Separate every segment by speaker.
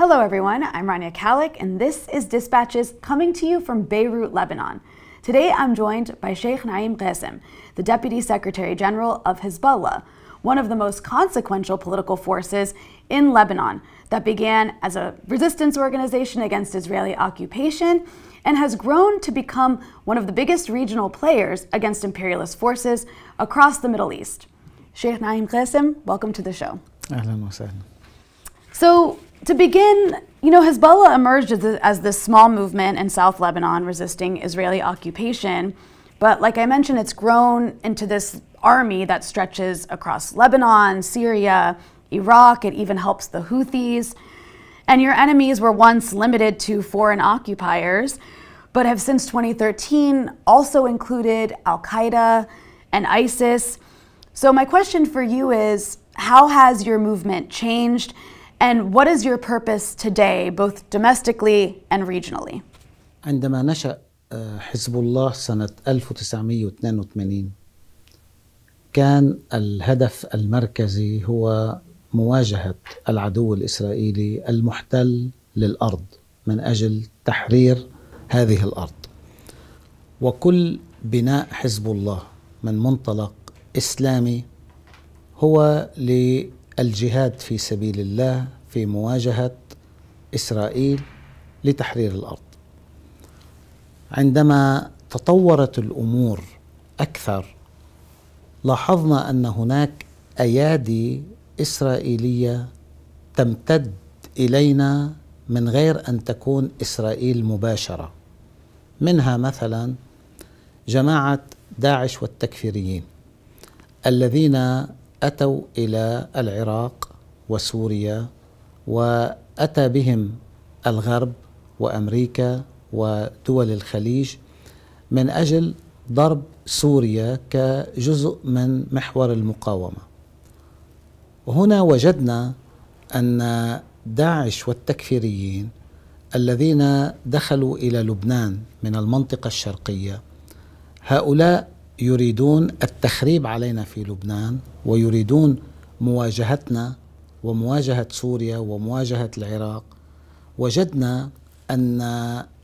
Speaker 1: Hello, everyone. I'm Rania Kalik, and this is Dispatches coming to you from Beirut, Lebanon. Today, I'm joined by Sheikh Naim Qasim, the Deputy Secretary General of Hezbollah, one of the most consequential political forces in Lebanon that began as a resistance organization against Israeli occupation and has grown to become one of the biggest regional players against imperialist forces across the Middle East. Sheikh Naim Qasim, welcome to the show.
Speaker 2: Ahlan wa sahlan.
Speaker 1: So, to begin, you know, Hezbollah emerged as, a, as this small movement in South Lebanon resisting Israeli occupation. But like I mentioned, it's grown into this army that stretches across Lebanon, Syria, Iraq. It even helps the Houthis. And your enemies were once limited to foreign occupiers, but have since 2013 also included Al Qaeda and ISIS. So, my question for you is how has your movement changed? And what is your purpose today, both domestically and regionally?
Speaker 2: عندما نشأ حزب الله سنة 1982 كان الهدف المركزي هو مواجهة العدو الإسرائيلي المحتل للأرض من أجل تحرير هذه الأرض وكل بناء حزب الله من منطلق إسلامي هو ل الجهاد في سبيل الله في مواجهه اسرائيل لتحرير الارض. عندما تطورت الامور اكثر لاحظنا ان هناك ايادي اسرائيليه تمتد الينا من غير ان تكون اسرائيل مباشره. منها مثلا جماعه داعش والتكفيريين الذين أتوا إلى العراق وسوريا وأتى بهم الغرب وأمريكا ودول الخليج من أجل ضرب سوريا كجزء من محور المقاومة وهنا وجدنا أن داعش والتكفيريين الذين دخلوا إلى لبنان من المنطقة الشرقية هؤلاء يريدون التخريب علينا في لبنان ويريدون مواجهتنا ومواجهه سوريا ومواجهه العراق وجدنا ان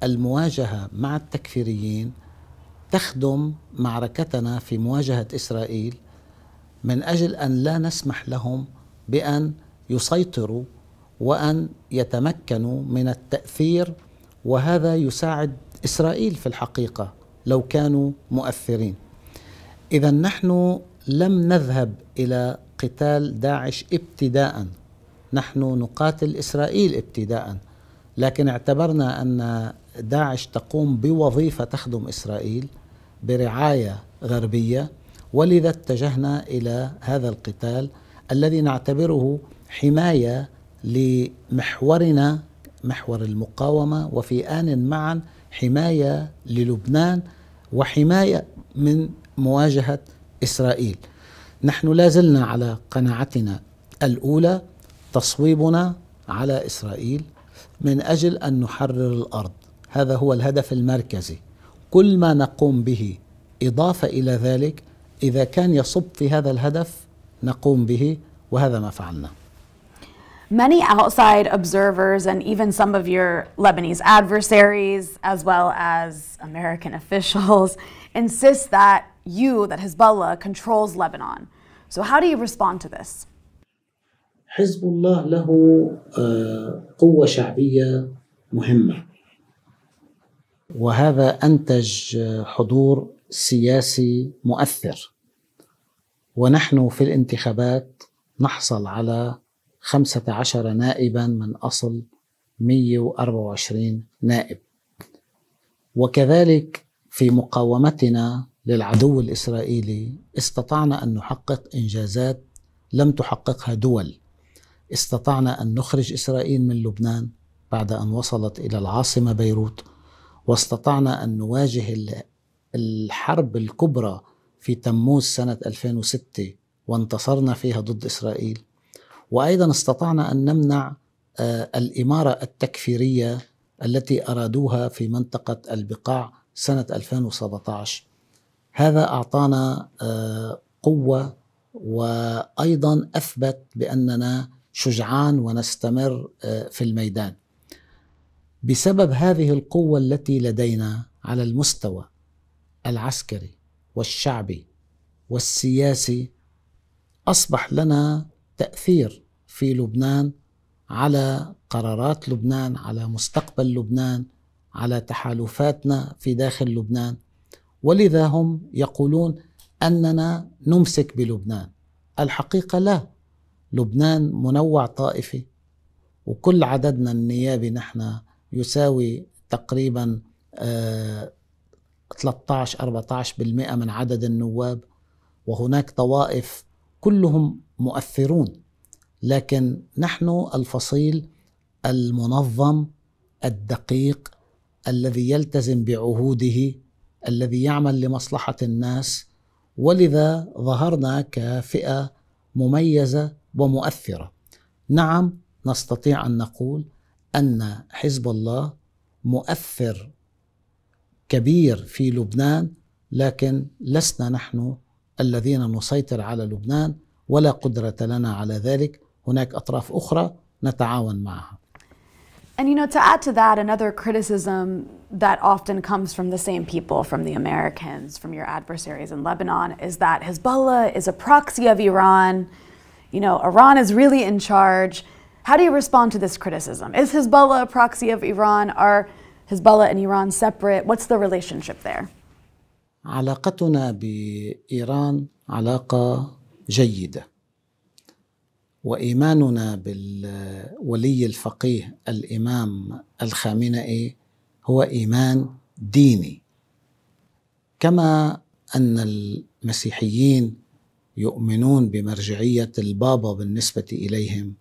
Speaker 2: المواجهه مع التكفيريين تخدم معركتنا في مواجهه اسرائيل من اجل ان لا نسمح لهم بان يسيطروا وان يتمكنوا من التاثير وهذا يساعد اسرائيل في الحقيقه لو كانوا مؤثرين إذا نحن لم نذهب إلى قتال داعش ابتداء نحن نقاتل إسرائيل ابتداء لكن اعتبرنا أن داعش تقوم بوظيفة تخدم إسرائيل برعاية غربية ولذا اتجهنا إلى هذا القتال الذي نعتبره حماية لمحورنا محور المقاومة وفي آن معا حماية للبنان وحماية من مواجهه اسرائيل. نحن لا زلنا على قناعتنا الاولى تصويبنا على اسرائيل من اجل ان نحرر الارض، هذا هو الهدف المركزي. كل ما نقوم به اضافه الى ذلك اذا كان يصب في هذا الهدف نقوم به وهذا ما فعلنا.
Speaker 1: Many outside observers and even some of your Lebanese adversaries, as well as American officials, insists that you, that Hezbollah, controls Lebanon. So, how do you respond to this?
Speaker 2: حزب الله له قوة شعبية مهمة وهذا أنتج uh, حضور سياسي مؤثر ونحن في الانتخابات نحصل على 15 نائبا من أصل 124 نائب وكذلك في مقاومتنا للعدو الاسرائيلي استطعنا ان نحقق انجازات لم تحققها دول استطعنا ان نخرج اسرائيل من لبنان بعد ان وصلت الى العاصمه بيروت واستطعنا ان نواجه الحرب الكبرى في تموز سنه 2006 وانتصرنا فيها ضد اسرائيل وايضا استطعنا ان نمنع آه، الاماره التكفيريه التي ارادوها في منطقه البقاع سنة 2017 هذا أعطانا آه، قوة وأيضا أثبت بأننا شجعان ونستمر آه، في الميدان بسبب هذه القوة التي لدينا على المستوى العسكري والشعبي والسياسي أصبح لنا تأثير في لبنان على قرارات لبنان على مستقبل لبنان على تحالفاتنا في داخل لبنان ولذا هم يقولون اننا نمسك بلبنان الحقيقه لا لبنان منوع طائفي وكل عددنا النيابي نحن يساوي تقريبا 13 آه، 14% من عدد النواب وهناك طوائف كلهم مؤثرون لكن نحن الفصيل المنظم الدقيق الذي يلتزم بعهوده الذي يعمل لمصلحه الناس ولذا ظهرنا كفئه مميزه ومؤثره نعم نستطيع ان نقول ان حزب الله مؤثر كبير في لبنان لكن لسنا نحن الذين نسيطر على لبنان ولا قدره لنا على ذلك هناك اطراف اخرى نتعاون معها
Speaker 1: And you know, to add to that, another criticism that often comes from the same people, from the Americans, from your adversaries in Lebanon, is that Hezbollah is a proxy of Iran. You know, Iran is really in charge. How do you respond to this criticism? Is Hezbollah a proxy of Iran? Are Hezbollah and Iran separate? What's the relationship there?
Speaker 2: علاقتنا بإيران علاقة جيدة وايماننا بالولي الفقيه الامام الخامنئي إيه؟ هو ايمان ديني كما ان المسيحيين يؤمنون بمرجعيه البابا بالنسبه اليهم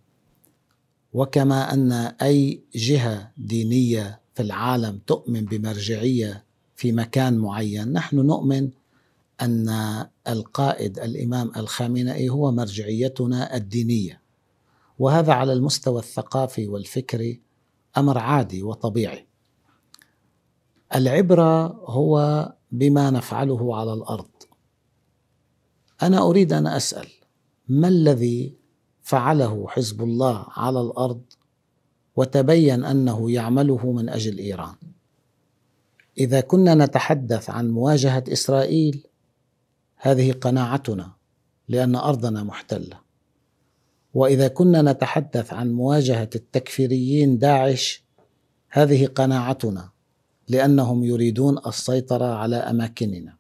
Speaker 2: وكما ان اي جهه دينيه في العالم تؤمن بمرجعيه في مكان معين نحن نؤمن أن القائد الإمام الخامنئي هو مرجعيتنا الدينية وهذا على المستوى الثقافي والفكري أمر عادي وطبيعي العبرة هو بما نفعله على الأرض أنا أريد أن أسأل ما الذي فعله حزب الله على الأرض وتبين أنه يعمله من أجل إيران إذا كنا نتحدث عن مواجهة إسرائيل هذه قناعتنا لان ارضنا محتله واذا كنا نتحدث عن مواجهه التكفيريين داعش هذه قناعتنا لانهم يريدون السيطره على اماكننا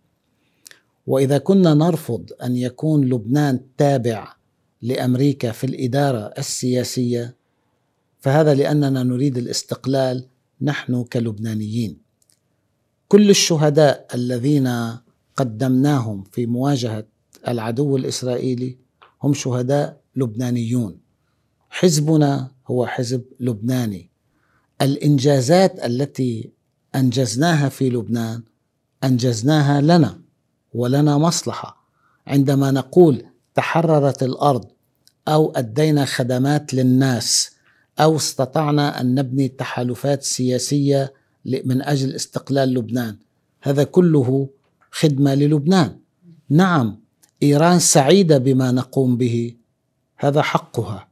Speaker 2: واذا كنا نرفض ان يكون لبنان تابع لامريكا في الاداره السياسيه فهذا لاننا نريد الاستقلال نحن كلبنانيين كل الشهداء الذين قدمناهم في مواجهة العدو الإسرائيلي هم شهداء لبنانيون حزبنا هو حزب لبناني الإنجازات التي أنجزناها في لبنان أنجزناها لنا ولنا مصلحة عندما نقول تحررت الأرض أو أدينا خدمات للناس أو استطعنا أن نبني تحالفات سياسية من أجل استقلال لبنان هذا كله خدمه للبنان نعم ايران سعيده بما نقوم به هذا حقها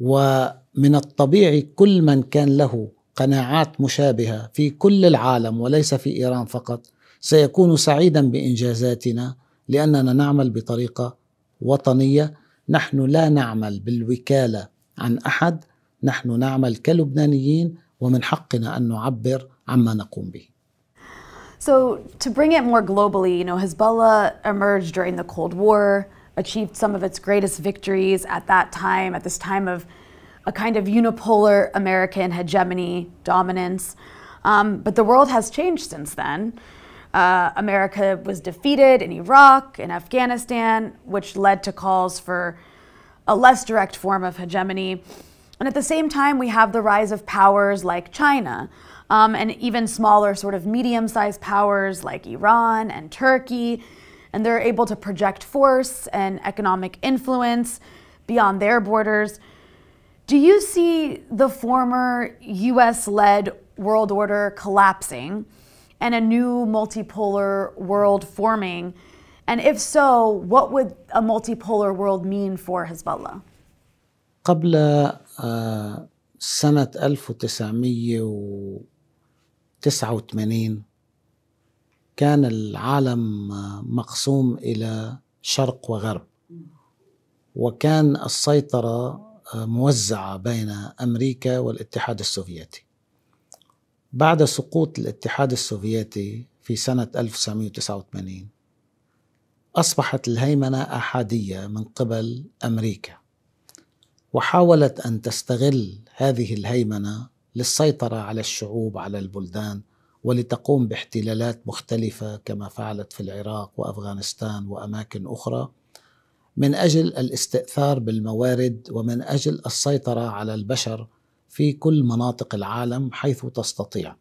Speaker 2: ومن الطبيعي كل من كان له قناعات مشابهه في كل العالم وليس في ايران فقط سيكون سعيدا بانجازاتنا لاننا نعمل بطريقه وطنيه نحن لا نعمل بالوكاله عن احد نحن نعمل كلبنانيين ومن حقنا ان نعبر عما نقوم به
Speaker 1: So to bring it more globally, you know, Hezbollah emerged during the Cold War, achieved some of its greatest victories at that time, at this time of a kind of unipolar American hegemony, dominance. Um, but the world has changed since then. Uh, America was defeated in Iraq and Afghanistan, which led to calls for a less direct form of hegemony. And at the same time, we have the rise of powers like China, um, and even smaller, sort of medium sized powers like Iran and Turkey. And they're able to project force and economic influence beyond their borders. Do you see the former US led world order collapsing and a new multipolar world forming? And if so, what would a multipolar world mean for Hezbollah?
Speaker 2: قبل سنة 1900 89 كان العالم مقسوم إلى شرق وغرب وكان السيطرة موزعة بين أمريكا والاتحاد السوفيتي بعد سقوط الاتحاد السوفيتي في سنة 1989 أصبحت الهيمنة أحادية من قبل أمريكا وحاولت أن تستغل هذه الهيمنة للسيطره على الشعوب على البلدان ولتقوم باحتلالات مختلفه كما فعلت في العراق وافغانستان واماكن اخرى من اجل الاستئثار بالموارد ومن اجل السيطره على البشر في كل مناطق العالم حيث تستطيع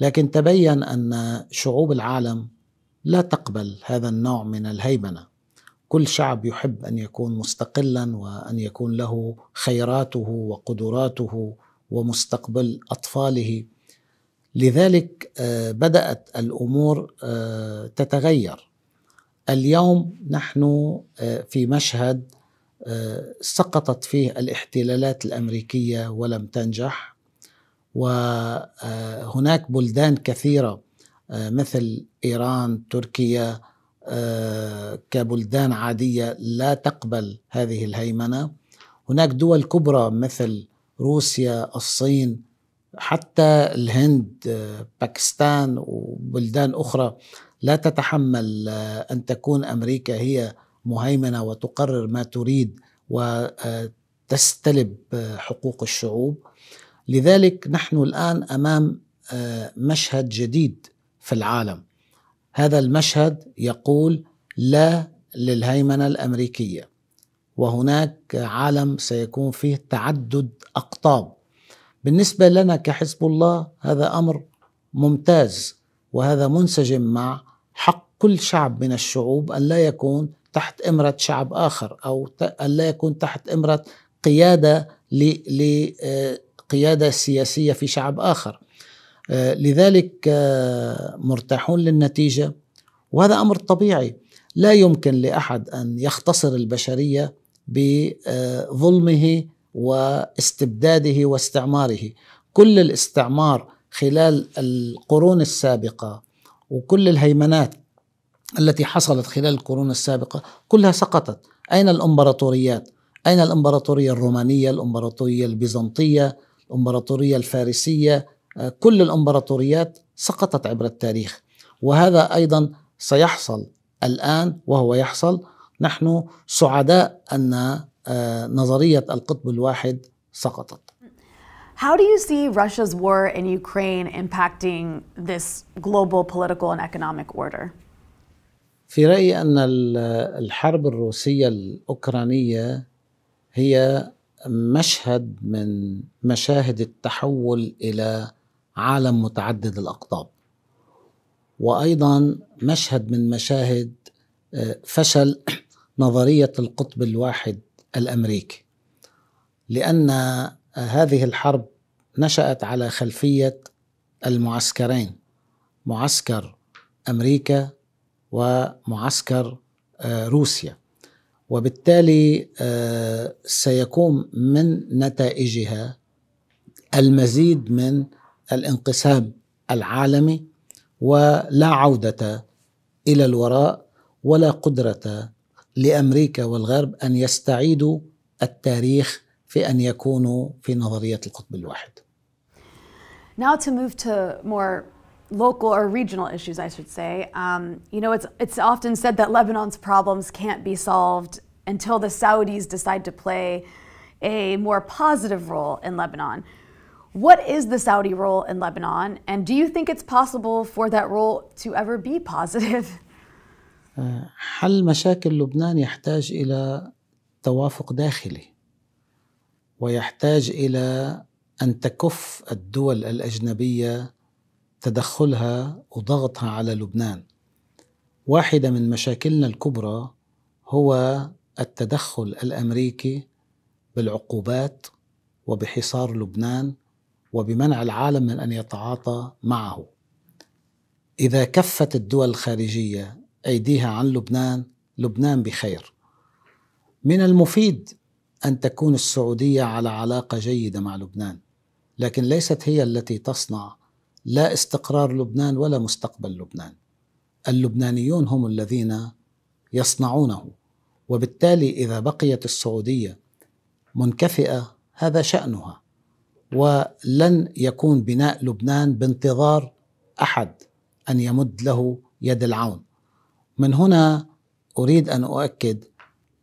Speaker 2: لكن تبين ان شعوب العالم لا تقبل هذا النوع من الهيمنه كل شعب يحب ان يكون مستقلا وان يكون له خيراته وقدراته ومستقبل اطفاله لذلك آه، بدات الامور آه، تتغير اليوم نحن آه، في مشهد سقطت فيه الاحتلالات الامريكيه ولم تنجح وهناك بلدان كثيره مثل ايران تركيا كبلدان عاديه لا تقبل هذه الهيمنه هناك دول كبرى مثل روسيا الصين حتى الهند باكستان وبلدان اخرى لا تتحمل آه، ان تكون امريكا هي مهيمنه وتقرر ما تريد وتستلب آه، آه، حقوق الشعوب لذلك نحن الان امام مشهد جديد في العالم هذا المشهد يقول لا للهيمنه الامريكيه وهناك عالم سيكون فيه تعدد اقطاب بالنسبه لنا كحزب الله هذا امر ممتاز وهذا منسجم مع حق كل شعب من الشعوب ان لا يكون تحت امره شعب اخر او ان لا يكون تحت امره قياده لقياده آه، سياسيه في شعب اخر آه، لذلك آه، مرتاحون للنتيجه وهذا امر طبيعي لا يمكن لاحد ان يختصر البشريه بظلمه واستبداده واستعماره كل الاستعمار خلال القرون السابقه وكل الهيمنات التي حصلت خلال القرون السابقه كلها سقطت اين الامبراطوريات اين الامبراطوريه الرومانيه الامبراطوريه البيزنطيه الامبراطوريه الفارسيه كل الامبراطوريات سقطت عبر التاريخ وهذا ايضا سيحصل الان وهو يحصل نحن سعداء أن آه، نظرية القطب الواحد سقطت.
Speaker 1: How do you see Russia's war in Ukraine impacting this global political and economic order?
Speaker 2: في رأيي أن الحرب الروسية الأوكرانية هي مشهد من مشاهد التحول إلى عالم متعدد الأقطاب وأيضا مشهد من مشاهد آه، فشل نظريه القطب الواحد الامريكي لان هذه الحرب نشات على خلفيه المعسكرين معسكر امريكا ومعسكر آه، روسيا وبالتالي آه، سيكون من نتائجها المزيد من الانقسام العالمي ولا عوده الى الوراء ولا قدره لامريكا والغرب ان يستعيدوا التاريخ في ان يكونوا في نظريه القطب الواحد.
Speaker 1: Now to move to more local or regional issues, I should say. Um, you know, it's it's often said that Lebanon's problems can't be solved until the Saudis decide to play a more positive role in Lebanon. What is the Saudi role in Lebanon, and do you think it's possible for that role to ever be positive?
Speaker 2: حل مشاكل لبنان يحتاج الى توافق داخلي ويحتاج الى ان تكف الدول الاجنبيه تدخلها وضغطها على لبنان واحده من مشاكلنا الكبرى هو التدخل الامريكي بالعقوبات وبحصار لبنان وبمنع العالم من ان يتعاطى معه اذا كفت الدول الخارجيه أيديها عن لبنان لبنان بخير من المفيد أن تكون السعودية على علاقة جيدة مع لبنان لكن ليست هي التي تصنع لا استقرار لبنان ولا مستقبل لبنان اللبنانيون هم الذين يصنعونه وبالتالي إذا بقيت السعودية منكفئة هذا شأنها ولن يكون بناء لبنان بانتظار أحد أن يمد له يد العون من هنا اريد ان اؤكد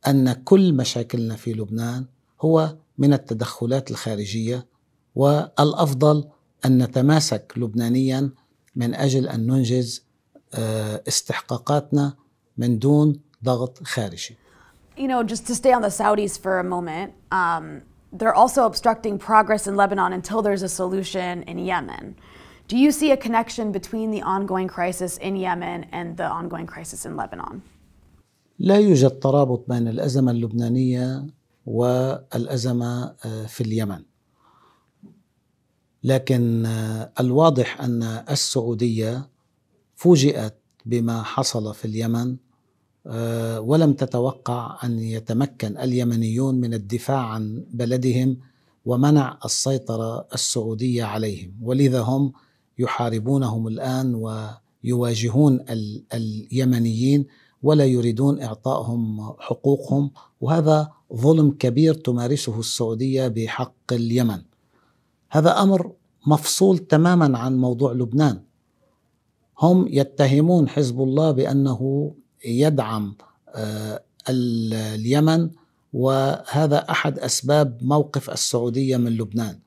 Speaker 2: ان كل مشاكلنا في لبنان هو من التدخلات الخارجيه والافضل ان نتماسك لبنانيا من اجل ان ننجز آه، استحقاقاتنا من دون ضغط خارجي.
Speaker 1: You know, just to stay on the Saudis for a moment, um, they're also obstructing progress in Lebanon until there's a solution in Yemen. Do you see a connection between the ongoing crisis in Yemen and the ongoing crisis in Lebanon?
Speaker 2: لا يوجد ترابط بين الأزمة اللبنانية والأزمة آه، في اليمن. لكن آه، الواضح أن السعودية فوجئت بما حصل في اليمن آه، ولم تتوقع أن يتمكن اليمنيون من الدفاع عن بلدهم ومنع السيطرة السعودية عليهم ولذا هم يحاربونهم الان ويواجهون ال اليمنيين ولا يريدون اعطائهم حقوقهم وهذا ظلم كبير تمارسه السعوديه بحق اليمن. هذا امر مفصول تماما عن موضوع لبنان. هم يتهمون حزب الله بانه يدعم آه، اليمن وهذا احد اسباب موقف السعوديه من لبنان.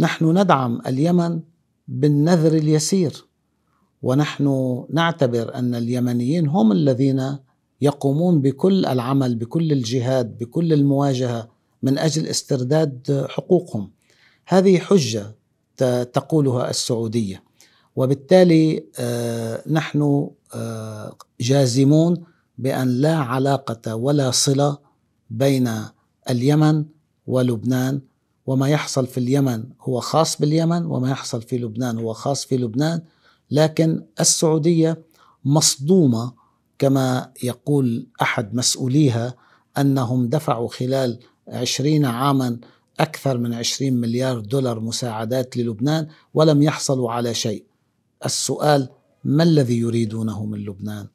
Speaker 2: نحن ندعم اليمن بالنذر اليسير ونحن نعتبر ان اليمنيين هم الذين يقومون بكل العمل بكل الجهاد بكل المواجهه من اجل استرداد حقوقهم هذه حجه تقولها السعوديه وبالتالي آه، نحن آه، جازمون بان لا علاقه ولا صله بين اليمن ولبنان وما يحصل في اليمن هو خاص باليمن وما يحصل في لبنان هو خاص في لبنان لكن السعوديه مصدومه كما يقول احد مسؤوليها انهم دفعوا خلال عشرين عاما أكثر من 20 مليار دولار مساعدات للبنان ولم يحصلوا على شيء السؤال ما الذي يريدونه من لبنان؟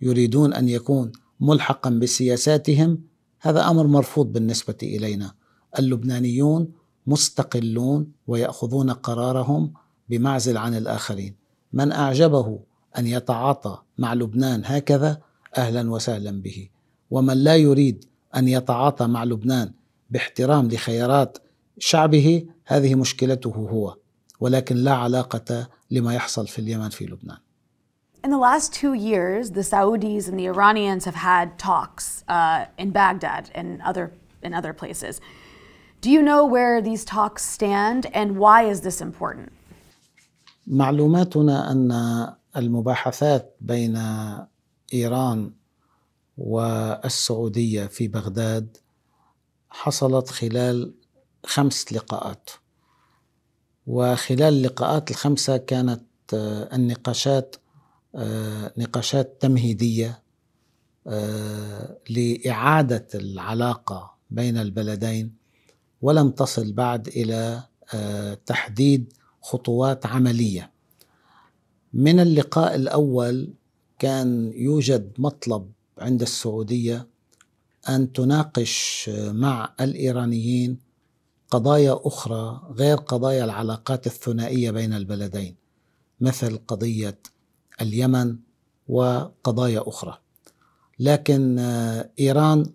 Speaker 2: يريدون أن يكون ملحقا بسياساتهم هذا أمر مرفوض بالنسبة إلينا اللبنانيون مستقلون ويأخذون قرارهم بمعزل عن الآخرين من أعجبه أن يتعاطى مع لبنان هكذا أهلا وسهلا به ومن لا يريد أن يتعاطى مع لبنان باحترام لخيارات شعبه هذه مشكلته هو ولكن لا علاقة لما يحصل في اليمن في لبنان
Speaker 1: In the last two years, the Saudis and the Iranians have had talks uh, in Baghdad and other, in other places. Do you know where these talks stand and why is this important?
Speaker 2: معلوماتنا ان المباحثات بين ايران والسعوديه في بغداد حصلت خلال خمس لقاءات وخلال اللقاءات الخمسه كانت آه، النقاشات آه، نقاشات تمهيديه آه، لاعاده العلاقه بين البلدين ولم تصل بعد الى آه، تحديد خطوات عمليه من اللقاء الاول كان يوجد مطلب عند السعوديه ان تناقش آه، مع الايرانيين قضايا اخرى غير قضايا العلاقات الثنائيه بين البلدين مثل قضيه اليمن وقضايا اخرى لكن آه، ايران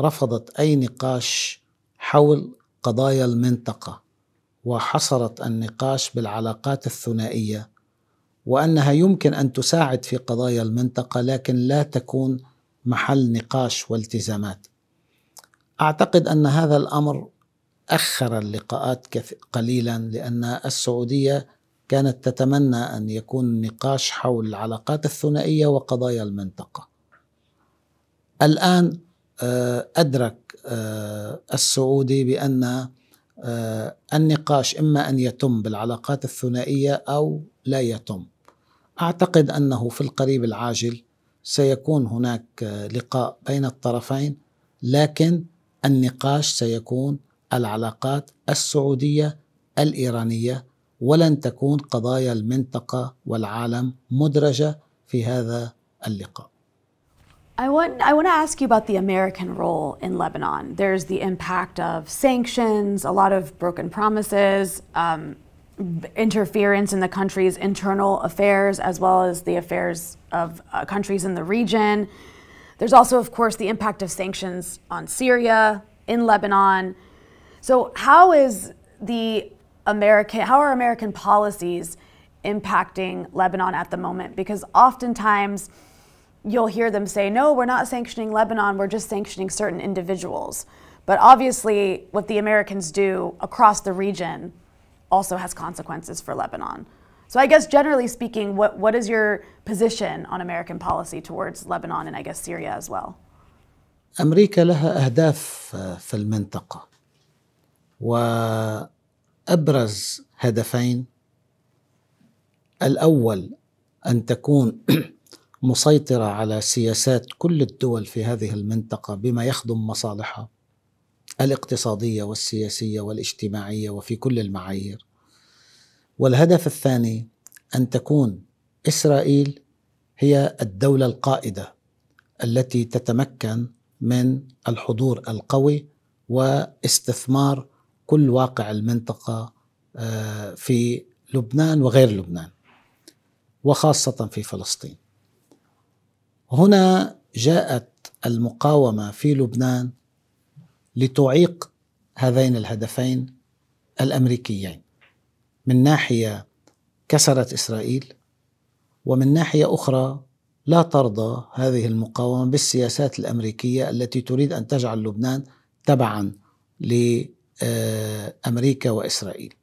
Speaker 2: رفضت اي نقاش حول قضايا المنطقه وحصرت النقاش بالعلاقات الثنائيه وانها يمكن ان تساعد في قضايا المنطقه لكن لا تكون محل نقاش والتزامات اعتقد ان هذا الامر اخر اللقاءات قليلا لان السعوديه كانت تتمنى ان يكون النقاش حول العلاقات الثنائيه وقضايا المنطقه الان آه، أدرك آه، السعودي بأن آه، النقاش إما أن يتم بالعلاقات الثنائية أو لا يتم أعتقد أنه في القريب العاجل سيكون هناك لقاء بين الطرفين لكن النقاش سيكون العلاقات السعودية الإيرانية ولن تكون قضايا المنطقة والعالم مدرجة في هذا اللقاء
Speaker 1: I want, I want to ask you about the American role in Lebanon. There's the impact of sanctions, a lot of broken promises, um, interference in the country's internal affairs, as well as the affairs of uh, countries in the region. There's also, of course, the impact of sanctions on Syria, in Lebanon. So, how is the American, how are American policies impacting Lebanon at the moment? Because oftentimes, you'll hear them say, no, we're not sanctioning Lebanon, we're just sanctioning certain individuals. But obviously, what the Americans do across the region also has consequences for Lebanon. So, I guess generally speaking, what, what is your position on American policy towards Lebanon and I guess Syria as well?
Speaker 2: امريكا لها اهداف في المنطقه وابرز هدفين الاول ان تكون مسيطرة على سياسات كل الدول في هذه المنطقة بما يخدم مصالحها الاقتصادية والسياسية والاجتماعية وفي كل المعايير والهدف الثاني أن تكون إسرائيل هي الدولة القائدة التي تتمكن من الحضور القوي واستثمار كل واقع المنطقة آه، في لبنان وغير لبنان وخاصة في فلسطين هنا جاءت المقاومه في لبنان لتعيق هذين الهدفين الامريكيين من ناحيه كسرت اسرائيل ومن ناحيه اخرى لا ترضى هذه المقاومه بالسياسات الامريكيه التي تريد ان تجعل لبنان تبعا لامريكا واسرائيل.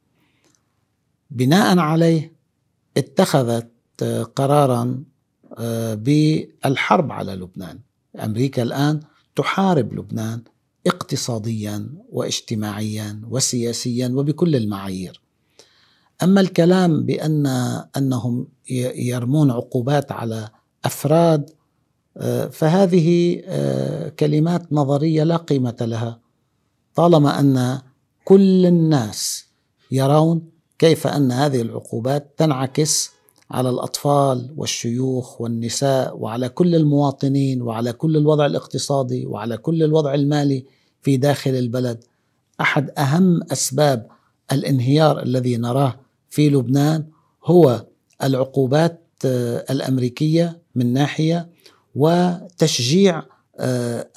Speaker 2: بناء عليه اتخذت قرارا آه، بالحرب على لبنان امريكا الان تحارب لبنان اقتصاديا واجتماعيا وسياسيا وبكل المعايير اما الكلام بان انهم يرمون عقوبات على افراد آه، فهذه آه، كلمات نظريه لا قيمه لها طالما ان كل الناس يرون كيف ان هذه العقوبات تنعكس على الاطفال والشيوخ والنساء وعلى كل المواطنين وعلى كل الوضع الاقتصادي وعلى كل الوضع المالي في داخل البلد احد اهم اسباب الانهيار الذي نراه في لبنان هو العقوبات آه، الامريكيه من ناحيه وتشجيع آه،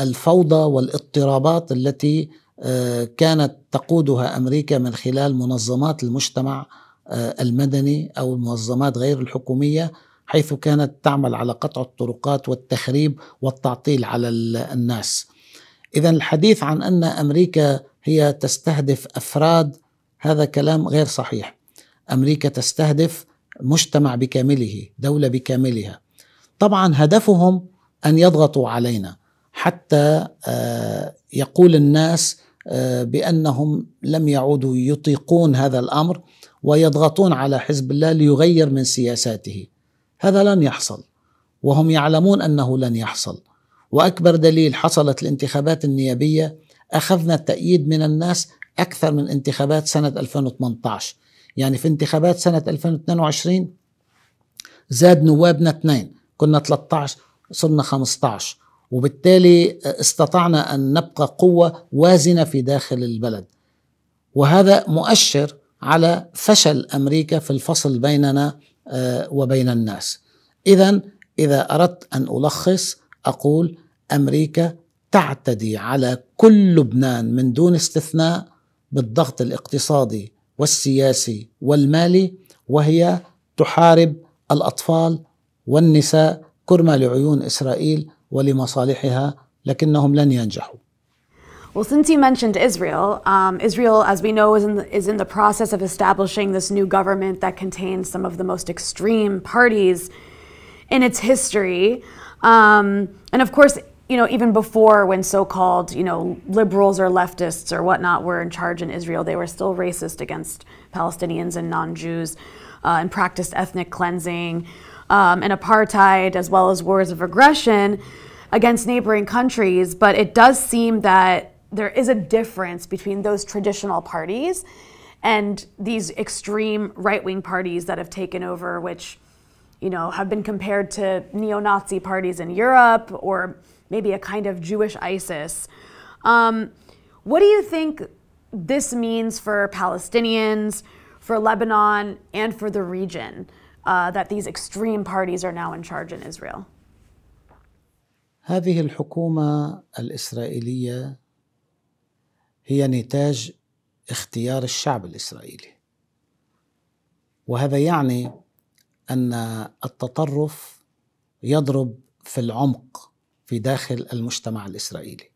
Speaker 2: الفوضى والاضطرابات التي آه، كانت تقودها امريكا من خلال منظمات المجتمع آه، المدني أو المنظمات غير الحكومية حيث كانت تعمل على قطع الطرقات والتخريب والتعطيل على الناس إذا الحديث عن أن أمريكا هي تستهدف أفراد هذا كلام غير صحيح أمريكا تستهدف مجتمع بكامله دولة بكاملها طبعا هدفهم أن يضغطوا علينا حتى آه، يقول الناس آه، بأنهم لم يعودوا يطيقون هذا الأمر ويضغطون على حزب الله ليغير من سياساته هذا لن يحصل وهم يعلمون انه لن يحصل واكبر دليل حصلت الانتخابات النيابيه اخذنا التأييد من الناس اكثر من انتخابات سنه 2018 يعني في انتخابات سنه 2022 زاد نوابنا اثنين كنا 13 صرنا 15 وبالتالي آه، استطعنا ان نبقى قوه وازنه في داخل البلد وهذا مؤشر على فشل امريكا في الفصل بيننا آه، وبين الناس. اذا اذا اردت ان الخص اقول امريكا تعتدي على كل لبنان من دون استثناء بالضغط الاقتصادي والسياسي والمالي وهي تحارب الاطفال والنساء كرمى لعيون اسرائيل ولمصالحها لكنهم لن ينجحوا
Speaker 1: Well, since you mentioned Israel, um, Israel, as we know, is in, the, is in the process of establishing this new government that contains some of the most extreme parties in its history. Um, and of course, you know, even before when so-called, you know, liberals or leftists or whatnot were in charge in Israel, they were still racist against Palestinians and non-Jews uh, and practiced ethnic cleansing um, and apartheid as well as wars of aggression against neighboring countries. But it does seem that there is a difference between those traditional parties and these extreme right-wing parties that have taken over which you know have been compared to neo-nazi parties in europe or maybe a kind of jewish isis um, what do you think this means for palestinians for lebanon and for the region uh, that these extreme parties are now in charge in israel
Speaker 2: هذه الحكومه الاسرائيليه هي نتاج اختيار الشعب الاسرائيلي وهذا يعني ان التطرف يضرب في العمق في داخل المجتمع الاسرائيلي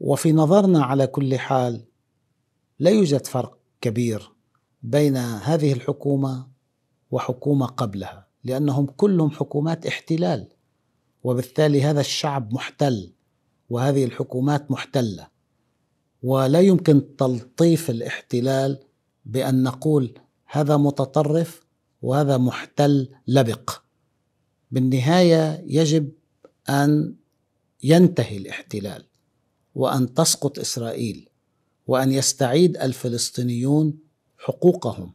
Speaker 2: وفي نظرنا على كل حال لا يوجد فرق كبير بين هذه الحكومه وحكومه قبلها لانهم كلهم حكومات احتلال وبالتالي هذا الشعب محتل وهذه الحكومات محتله ولا يمكن تلطيف الاحتلال بان نقول هذا متطرف وهذا محتل لبق بالنهايه يجب ان ينتهي الاحتلال وان تسقط اسرائيل وان يستعيد الفلسطينيون حقوقهم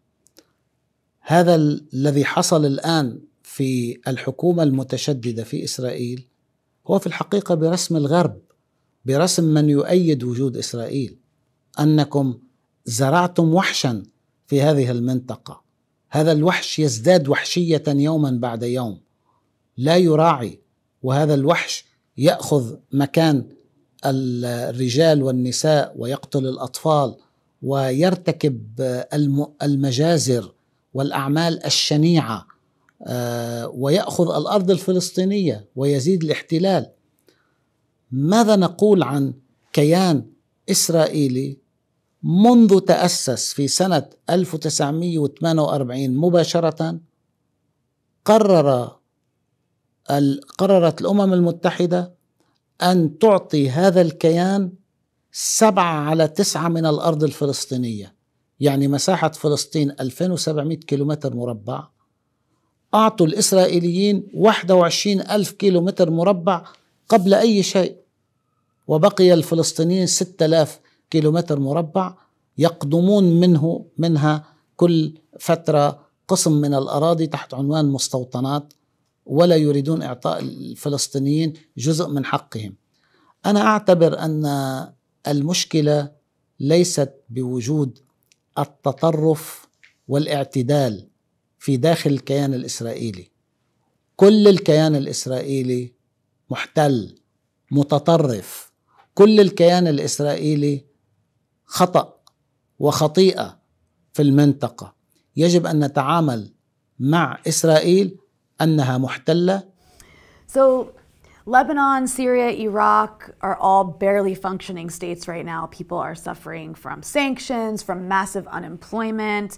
Speaker 2: هذا الذي حصل الان في الحكومه المتشدده في اسرائيل هو في الحقيقه برسم الغرب برسم من يؤيد وجود اسرائيل انكم زرعتم وحشا في هذه المنطقه هذا الوحش يزداد وحشيه يوما بعد يوم لا يراعي وهذا الوحش ياخذ مكان الرجال والنساء ويقتل الاطفال ويرتكب المجازر والاعمال الشنيعه آه، وياخذ الارض الفلسطينيه ويزيد الاحتلال ماذا نقول عن كيان إسرائيلي منذ تأسس في سنة 1948 مباشرة قرر قررت الأمم المتحدة أن تعطي هذا الكيان سبعة على تسعة من الأرض الفلسطينية يعني مساحة فلسطين 2700 كيلومتر مربع أعطوا الإسرائيليين 21 ألف كيلومتر مربع قبل أي شيء وبقي الفلسطينيين 6000 كيلومتر مربع يقدمون منه منها كل فترة قسم من الأراضي تحت عنوان مستوطنات ولا يريدون إعطاء الفلسطينيين جزء من حقهم أنا أعتبر أن المشكلة ليست بوجود التطرف والاعتدال في داخل الكيان الإسرائيلي كل الكيان الإسرائيلي محتل متطرف كل الكيان الاسرائيلي خطا وخطيئه في المنطقه يجب ان نتعامل مع اسرائيل انها محتله
Speaker 1: So Lebanon, Syria, Iraq are all barely functioning states right now. People are suffering from sanctions, from massive unemployment,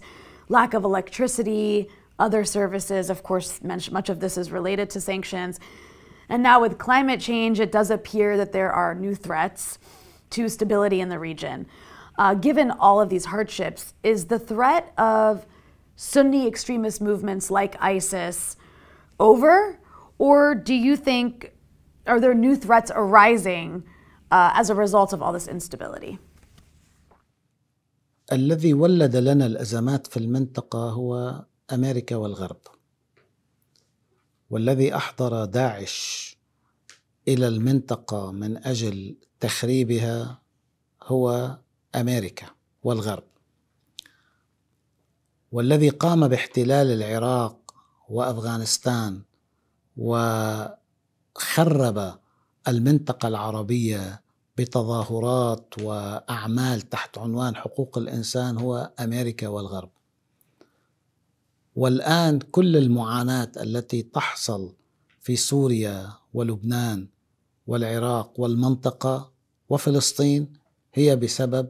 Speaker 1: lack of electricity, other services. Of course, much of this is related to sanctions. And now with climate change, it does appear that there are new threats to stability in the region. Uh, given all of these hardships, is the threat of Sunni extremist movements like ISIS over? Or do you think, are there new threats arising uh, as a result of all this instability?
Speaker 2: الذي ولد لنا الازمات في المنطقه هو امريكا والغرب والذي احضر داعش الى المنطقه من اجل تخريبها هو امريكا والغرب والذي قام باحتلال العراق وافغانستان وخرب المنطقه العربيه بتظاهرات واعمال تحت عنوان حقوق الانسان هو امريكا والغرب والآن كل المعاناة التي تحصل في سوريا ولبنان والعراق والمنطقة وفلسطين هي بسبب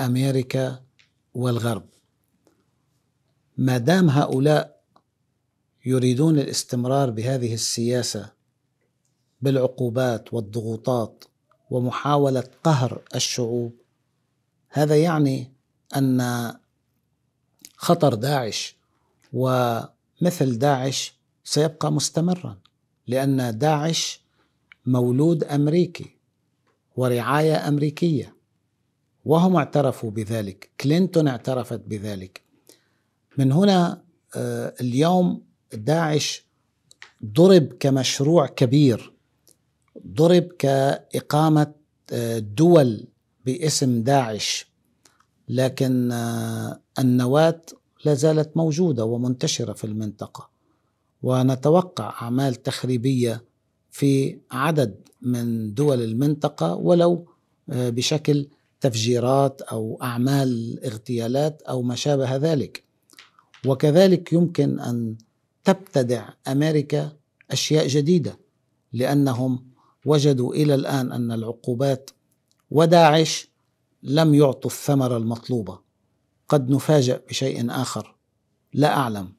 Speaker 2: أمريكا والغرب ما دام هؤلاء يريدون الاستمرار بهذه السياسة بالعقوبات والضغوطات ومحاولة قهر الشعوب هذا يعني أن خطر داعش ومثل داعش سيبقى مستمرا لأن داعش مولود أمريكي ورعاية أمريكية وهم اعترفوا بذلك كلينتون اعترفت بذلك من هنا آه، اليوم داعش ضرب كمشروع كبير ضرب كإقامة آه، دول باسم داعش لكن آه، النواة لا زالت موجوده ومنتشره في المنطقه ونتوقع اعمال تخريبيه في عدد من دول المنطقه ولو آه، بشكل تفجيرات او اعمال اغتيالات او ما شابه ذلك وكذلك يمكن ان تبتدع امريكا اشياء جديده لانهم وجدوا الى الان ان العقوبات وداعش لم يعطوا الثمره المطلوبه قد نفاجأ بشيء آخر لا أعلم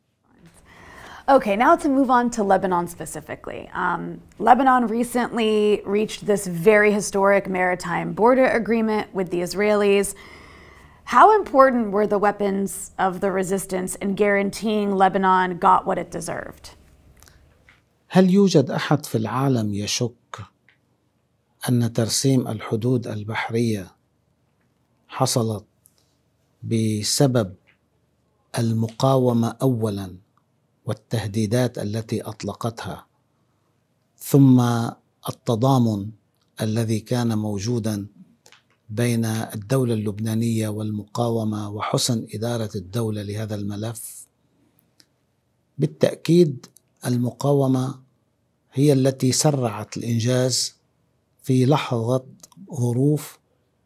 Speaker 1: Okay, now to move on to Lebanon specifically. Um, Lebanon recently reached this very historic maritime border agreement with the Israelis. How important were the weapons of the resistance in guaranteeing Lebanon got what it
Speaker 2: deserved? هل يوجد أحد في العالم يشك أن ترسيم الحدود البحرية حصلت بسبب المقاومه اولا والتهديدات التي اطلقتها ثم التضامن الذي كان موجودا بين الدوله اللبنانيه والمقاومه وحسن اداره الدوله لهذا الملف بالتاكيد المقاومه هي التي سرعت الانجاز في لحظه ظروف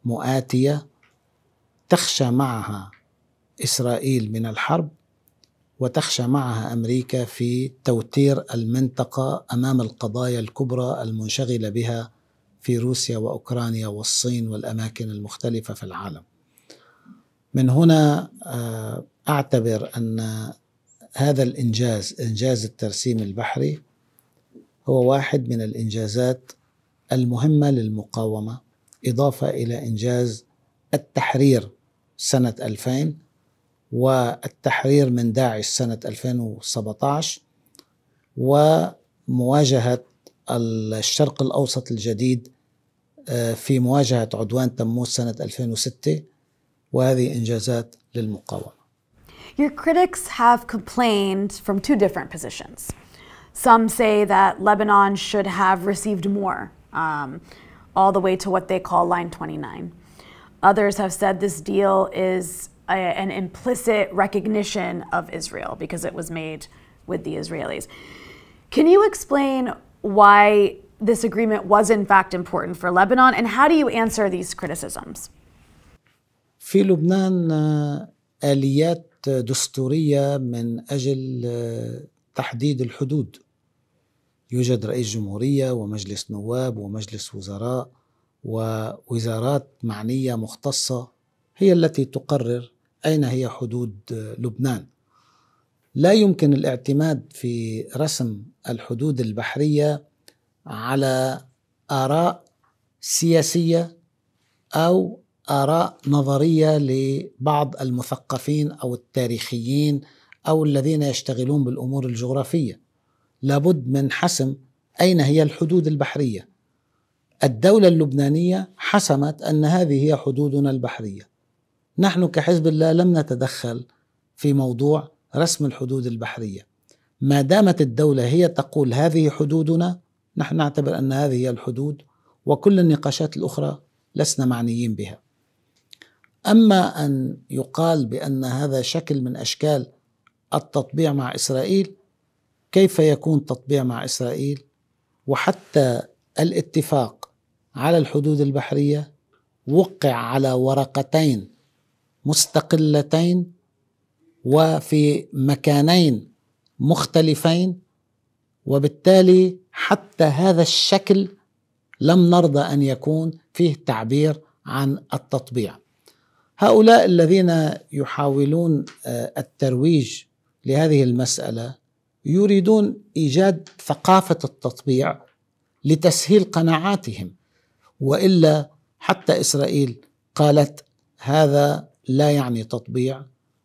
Speaker 2: مؤاتيه تخشى معها اسرائيل من الحرب وتخشى معها امريكا في توتير المنطقه امام القضايا الكبرى المنشغله بها في روسيا واوكرانيا والصين والاماكن المختلفه في العالم. من هنا آه، اعتبر ان هذا الانجاز انجاز الترسيم البحري هو واحد من الانجازات المهمه للمقاومه اضافه الى انجاز التحرير سنة 2000 والتحرير من داعش سنة 2017 ومواجهة الشرق الأوسط الجديد في مواجهة عدوان تموز سنة 2006 وهذه إنجازات للمقاومة
Speaker 1: Your critics have complained from two different positions. Some say that Lebanon should have received more, um, all the way to what they call Line 29. Others have said this deal is a, an implicit recognition of Israel because it was made with the Israelis. Can you explain why this agreement was in fact important for Lebanon and how do you answer these criticisms?
Speaker 2: في لبنان آليات دستورية من أجل تحديد الحدود يوجد رئيس جمهورية ومجلس نواب ومجلس وزراء ووزارات معنيه مختصه هي التي تقرر اين هي حدود لبنان. لا يمكن الاعتماد في رسم الحدود البحريه على اراء سياسيه او اراء نظريه لبعض المثقفين او التاريخيين او الذين يشتغلون بالامور الجغرافيه. لابد من حسم اين هي الحدود البحريه الدولة اللبنانية حسمت أن هذه هي حدودنا البحرية نحن كحزب الله لم نتدخل في موضوع رسم الحدود البحرية ما دامت الدولة هي تقول هذه حدودنا نحن نعتبر أن هذه هي الحدود وكل النقاشات الأخرى لسنا معنيين بها أما أن يقال بأن هذا شكل من أشكال التطبيع مع إسرائيل كيف يكون تطبيع مع إسرائيل وحتى الاتفاق على الحدود البحريه وقع على ورقتين مستقلتين وفي مكانين مختلفين وبالتالي حتى هذا الشكل لم نرضى ان يكون فيه تعبير عن التطبيع. هؤلاء الذين يحاولون آه، الترويج لهذه المساله يريدون ايجاد ثقافه التطبيع لتسهيل قناعاتهم والا حتى اسرائيل قالت هذا لا يعني تطبيع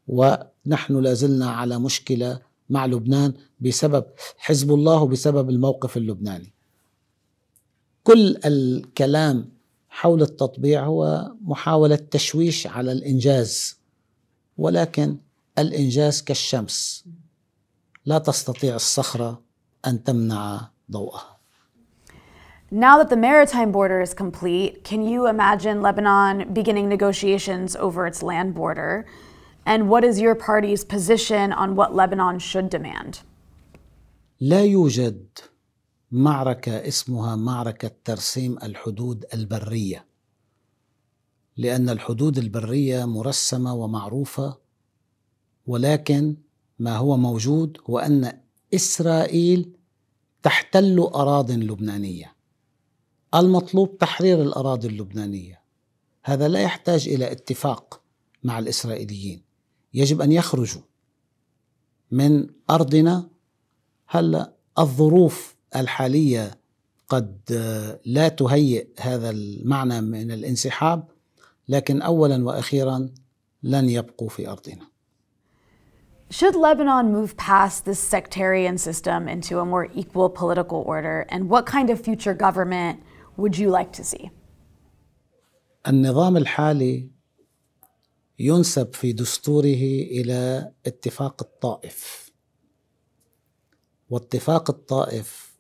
Speaker 2: ونحن لازلنا على مشكله مع لبنان بسبب حزب الله وبسبب الموقف اللبناني. كل الكلام حول التطبيع هو محاوله تشويش على الانجاز ولكن الانجاز كالشمس لا تستطيع الصخره ان تمنع ضوءها.
Speaker 1: Now that the maritime border is complete, can you imagine Lebanon beginning negotiations over its land border? And what is your party's position on what Lebanon should demand?
Speaker 2: لا يوجد معركة اسمها معركة ترسيم الحدود البرية لأن الحدود البرية مرسمة ومعروفة ولكن ما هو موجود هو أن إسرائيل تحتل أراضٍ لبنانية المطلوب تحرير الاراضي اللبنانيه هذا لا يحتاج الى اتفاق مع الاسرائيليين يجب ان يخرجوا من ارضنا هلا الظروف الحاليه قد لا تهيئ هذا المعنى من الانسحاب لكن اولا واخيرا لن يبقوا في ارضنا
Speaker 1: Should Lebanon move past this sectarian system into a more equal political order? And what kind of future government would you like to see?
Speaker 2: النظام الحالي ينسب في دستوره الى اتفاق الطائف واتفاق الطائف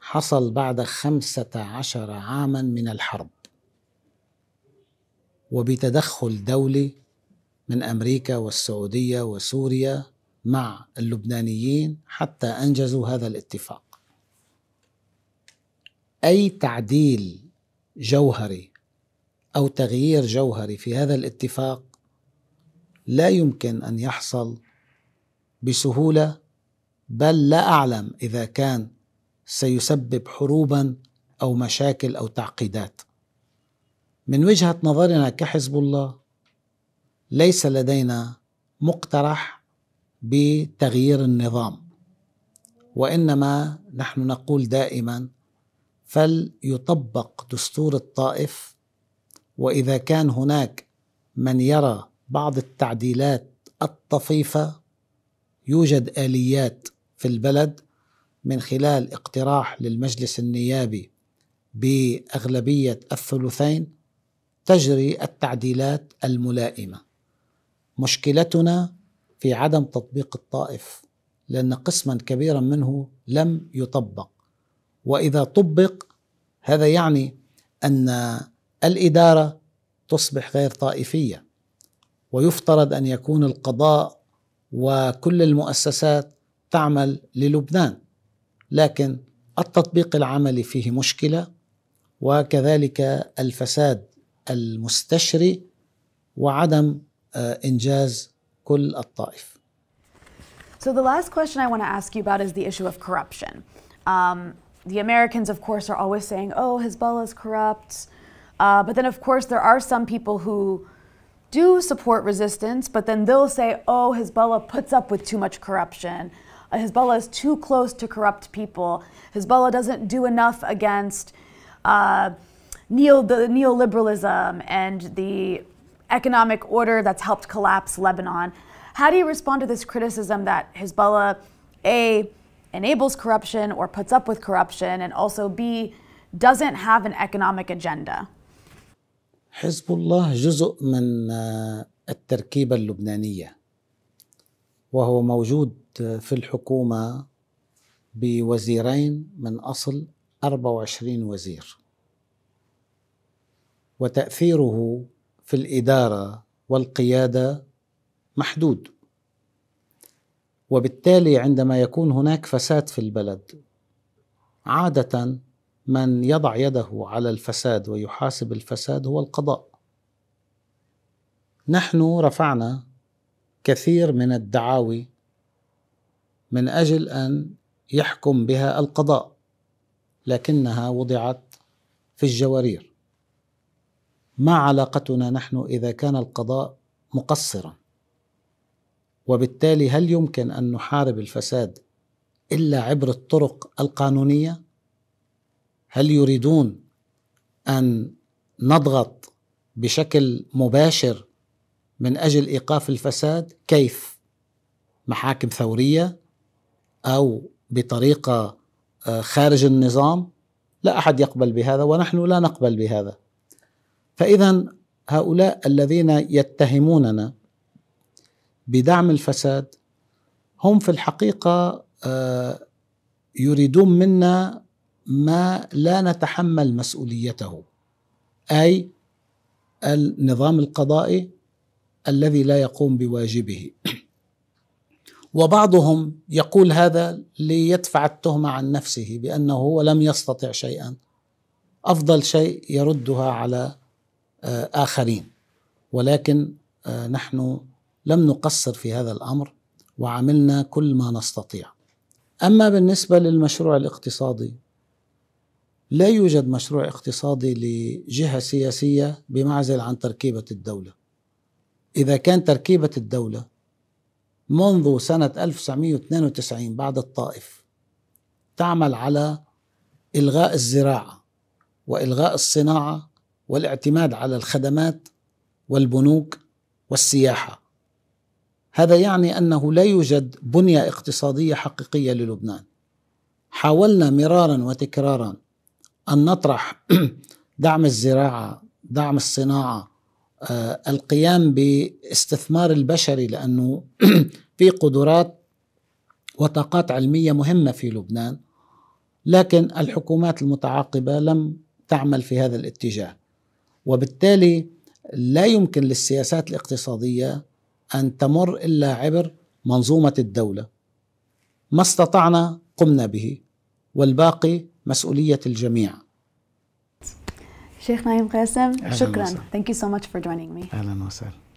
Speaker 2: حصل بعد خمسة عشر عاما من الحرب وبتدخل دولي من أمريكا والسعودية وسوريا مع اللبنانيين حتى أنجزوا هذا الاتفاق اي تعديل جوهري او تغيير جوهري في هذا الاتفاق لا يمكن ان يحصل بسهوله بل لا اعلم اذا كان سيسبب حروبا او مشاكل او تعقيدات من وجهه نظرنا كحزب الله ليس لدينا مقترح بتغيير النظام وانما نحن نقول دائما فليطبق دستور الطائف واذا كان هناك من يرى بعض التعديلات الطفيفه يوجد اليات في البلد من خلال اقتراح للمجلس النيابي باغلبيه الثلثين تجري التعديلات الملائمه مشكلتنا في عدم تطبيق الطائف لان قسما كبيرا منه لم يطبق واذا طبق هذا يعني ان الاداره تصبح غير طائفيه ويفترض ان يكون القضاء وكل المؤسسات تعمل للبنان لكن التطبيق العملي فيه مشكله وكذلك الفساد المستشري وعدم آه، انجاز كل الطائف.
Speaker 1: So the last question I want to ask you about is the issue of corruption. Um, the Americans, of course, are always saying, oh, Hezbollah is corrupt. Uh, but then, of course, there are some people who do support resistance, but then they'll say, oh, Hezbollah puts up with too much corruption. Uh, Hezbollah is too close to corrupt people. Hezbollah doesn't do enough against uh, neo- the neoliberalism and the economic order that's helped collapse Lebanon. How do you respond to this criticism that Hezbollah, A, enables corruption or puts up with corruption, and also B, doesn't have an economic agenda.
Speaker 2: حزب الله جزء من التركيبة اللبنانية وهو موجود في الحكومة بوزيرين من أصل 24 وزير وتأثيره في الإدارة والقيادة محدود وبالتالي عندما يكون هناك فساد في البلد عادة من يضع يده على الفساد ويحاسب الفساد هو القضاء نحن رفعنا كثير من الدعاوي من اجل ان يحكم بها القضاء لكنها وضعت في الجوارير ما علاقتنا نحن اذا كان القضاء مقصرا وبالتالي هل يمكن ان نحارب الفساد الا عبر الطرق القانونيه هل يريدون ان نضغط بشكل مباشر من اجل ايقاف الفساد كيف محاكم ثوريه او بطريقه آه، خارج النظام لا احد يقبل بهذا ونحن لا نقبل بهذا فاذا هؤلاء الذين يتهموننا بدعم الفساد هم في الحقيقة آه، يريدون منا ما لا نتحمل مسؤوليته أي النظام القضائي الذي لا يقوم بواجبه وبعضهم يقول هذا ليدفع التهمة عن نفسه بأنه هو لم يستطع شيئا أفضل شيء يردها على آه، آخرين ولكن آه، نحن لم نقصر في هذا الامر وعملنا كل ما نستطيع. اما بالنسبه للمشروع الاقتصادي لا يوجد مشروع اقتصادي لجهه سياسيه بمعزل عن تركيبه الدوله. اذا كان تركيبه الدوله منذ سنه 1992 بعد الطائف تعمل على الغاء الزراعه والغاء الصناعه والاعتماد على الخدمات والبنوك والسياحه هذا يعني انه لا يوجد بنيه اقتصاديه حقيقيه للبنان حاولنا مرارا وتكرارا ان نطرح دعم الزراعه دعم الصناعه آه، القيام باستثمار البشري لانه في قدرات وطاقات علميه مهمه في لبنان لكن الحكومات المتعاقبه لم تعمل في هذا الاتجاه وبالتالي لا يمكن للسياسات الاقتصاديه أن تمر إلا عبر منظومة الدولة ما استطعنا قمنا به والباقي مسؤولية الجميع
Speaker 1: شيخ نايم قاسم شكرا thank you so much for joining me
Speaker 2: أهلا وسهلا